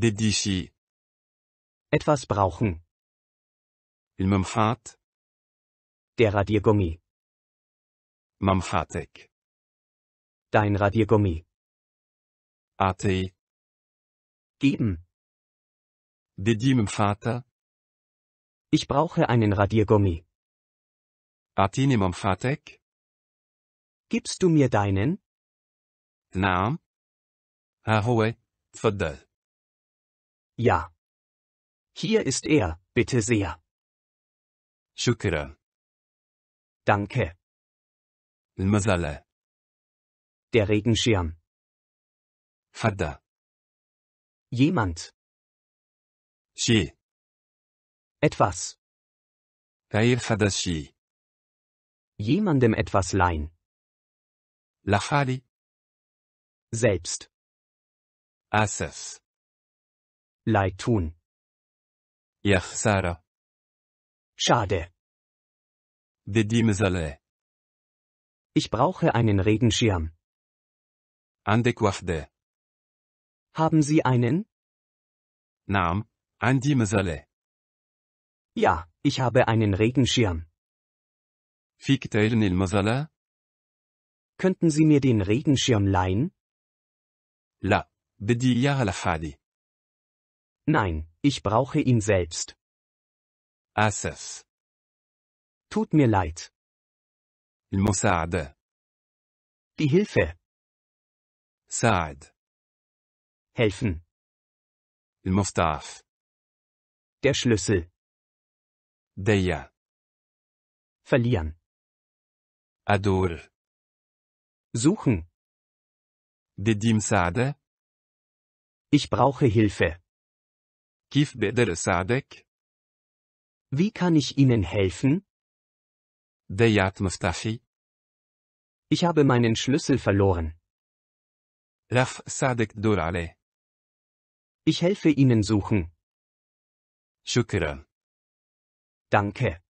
Dedici. Etwas brauchen. Il m'emfat. Der Radiergummi. Mamfatek. Dein Radiergummi. Ate. Geben. Dedi m'emfata. Ich brauche einen Radiergummi. Atine m'emfatek. Gibst du mir deinen? Naam. Ahoe, tfaddal. Ja. Hier ist er, bitte sehr. Shukra. Danke. المزالة. Der Regenschirm. فدا. Jemand. شيء. Etwas. غير فدا شيء. Jemandem etwas leihen. Lafari. Selbst. آسف leid tun. يا خسارة. Schade. Dedime zale. Ich brauche einen Regenschirm. عندك وحدة. Haben Sie einen? نعم، عندي مزالة. Ja, ich habe einen Regenschirm. فيك تعيرني المزالة؟ Könnten Sie mir den Regenschirm leihen? La, بدي إياها لحالي. Nein, ich brauche ihn selbst. آسف. Tut mir leid. المساعدة. Die Hilfe. Saad. Helfen. المفتاح. Der Schlüssel. Deya. Verlieren. أدور. Suchen. Didim مساعدة. Ich brauche Hilfe. كيف بقدر أساعدك؟ Wie kann ich Ihnen helfen? ضيعت مفتاحي. Ich habe meinen Schlüssel verloren. رح أساعدك تدور عليه. Ich helfe Ihnen suchen. شكرا. Danke.